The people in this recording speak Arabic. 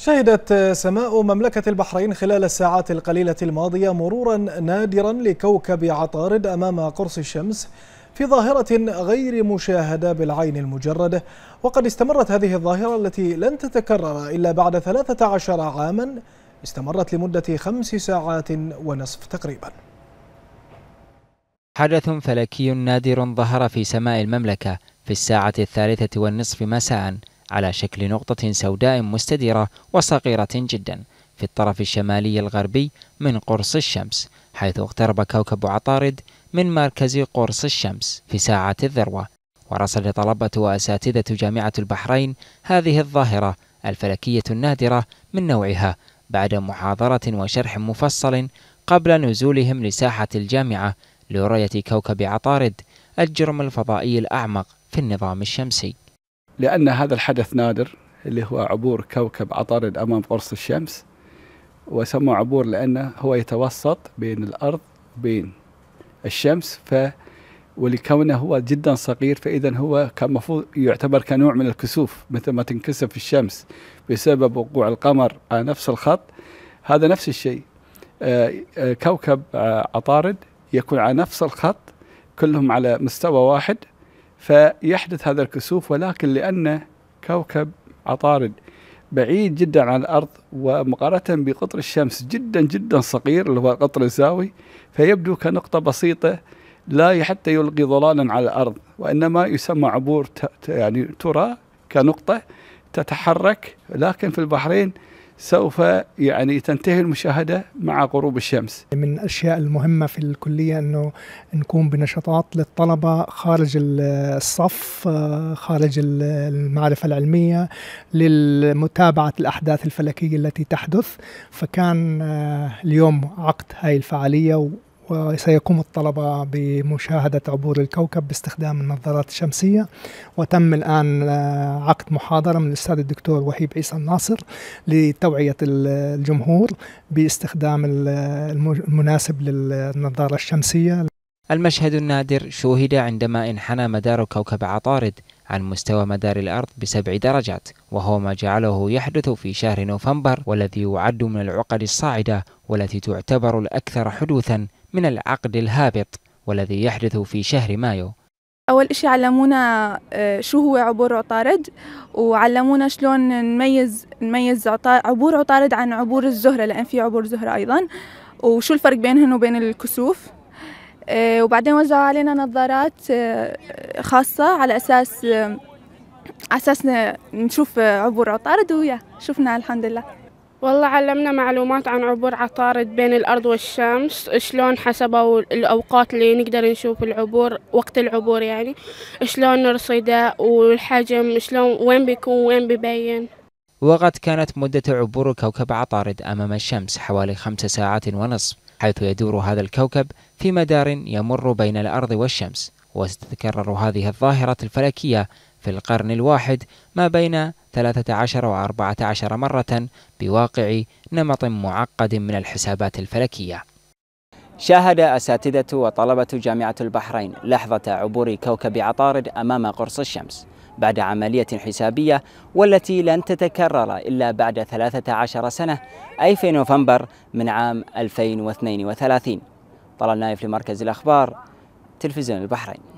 شهدت سماء مملكة البحرين خلال الساعات القليلة الماضية مرورا نادرا لكوكب عطارد أمام قرص الشمس في ظاهرة غير مشاهدة بالعين المجردة وقد استمرت هذه الظاهرة التي لن تتكرر إلا بعد 13 عاما استمرت لمدة خمس ساعات ونصف تقريبا حدث فلكي نادر ظهر في سماء المملكة في الساعة الثالثة والنصف مساء على شكل نقطة سوداء مستديرة وصغيرة جدا في الطرف الشمالي الغربي من قرص الشمس حيث اقترب كوكب عطارد من مركز قرص الشمس في ساعة الذروة ورصد طلبة وأساتذة جامعة البحرين هذه الظاهرة الفلكية النادرة من نوعها بعد محاضرة وشرح مفصل قبل نزولهم لساحة الجامعة لرؤية كوكب عطارد الجرم الفضائي الأعمق في النظام الشمسي لأن هذا الحدث نادر اللي هو عبور كوكب عطارد أمام قرص الشمس وسموه عبور لأنه هو يتوسط بين الأرض وبين الشمس ف ولكونه هو جدا صغير فإذا هو كان مفروض يعتبر كنوع من الكسوف مثل ما تنكسف الشمس بسبب وقوع القمر على نفس الخط هذا نفس الشيء آه، آه، كوكب آه، عطارد يكون على نفس الخط كلهم على مستوى واحد فيحدث هذا الكسوف ولكن لأن كوكب عطارد بعيد جدا عن الأرض ومقارنة بقطر الشمس جدا جدا صغير اللي هو القطر الزاوي فيبدو كنقطة بسيطة لا حتى يلقي ظلالا على الأرض وإنما يسمى عبور يعني ترى كنقطة تتحرك لكن في البحرين سوف يعني تنتهي المشاهده مع غروب الشمس. من الاشياء المهمه في الكليه انه نكون بنشاطات للطلبه خارج الصف، آه، خارج المعرفه العلميه، لمتابعه الاحداث الفلكيه التي تحدث، فكان آه، اليوم عقد هذه الفعاليه وسيقوم الطلبة بمشاهدة عبور الكوكب باستخدام النظارات الشمسية وتم الآن آه، عقد محاضرة من الأستاذ الدكتور وهيب عيسى الناصر لتوعية الجمهور باستخدام المناسب للنظارة الشمسية المشهد النادر شوهد عندما انحنى مدار كوكب عطارد عن مستوى مدار الأرض بسبع درجات وهو ما جعله يحدث في شهر نوفمبر والذي يعد من العقد الصاعدة والتي تعتبر الأكثر حدوثا من العقد الهابط والذي يحدث في شهر مايو أول إشي علمونا آه، شو هو عبور عطارد وعلمونا شلون نميز نميز عبور عطارد عن عبور الزهرة لأن في عبور زهرة أيضا وشو الفرق بينهن وبين الكسوف آه، وبعدين وزعوا علينا نظارات آه، خاصة على أساس على آه، أساس نشوف عبور عطارد ويا شفنا الحمد لله والله علمنا معلومات عن عبور عطارد بين الأرض والشمس شلون حسبوا الأوقات اللي نقدر نشوف العبور وقت العبور يعني شلون نرصده والحجم شلون وين بيكون وين بيبين وقد كانت مدة عبور كوكب عطارد أمام الشمس حوالي خمس ساعات ونصف حيث يدور هذا الكوكب في مدار يمر بين الأرض والشمس وستتكرر هذه الظاهرة الفلكية في القرن الواحد ما بين 13 و 14 مرة بواقع نمط معقد من الحسابات الفلكية شاهد أساتذة وطلبة جامعة البحرين لحظة عبور كوكب عطارد أمام قرص الشمس بعد عملية حسابية والتي لن تتكرر إلا بعد 13 سنة أي في نوفمبر من عام 2032 طلال نايف لمركز الأخبار تلفزيون البحرين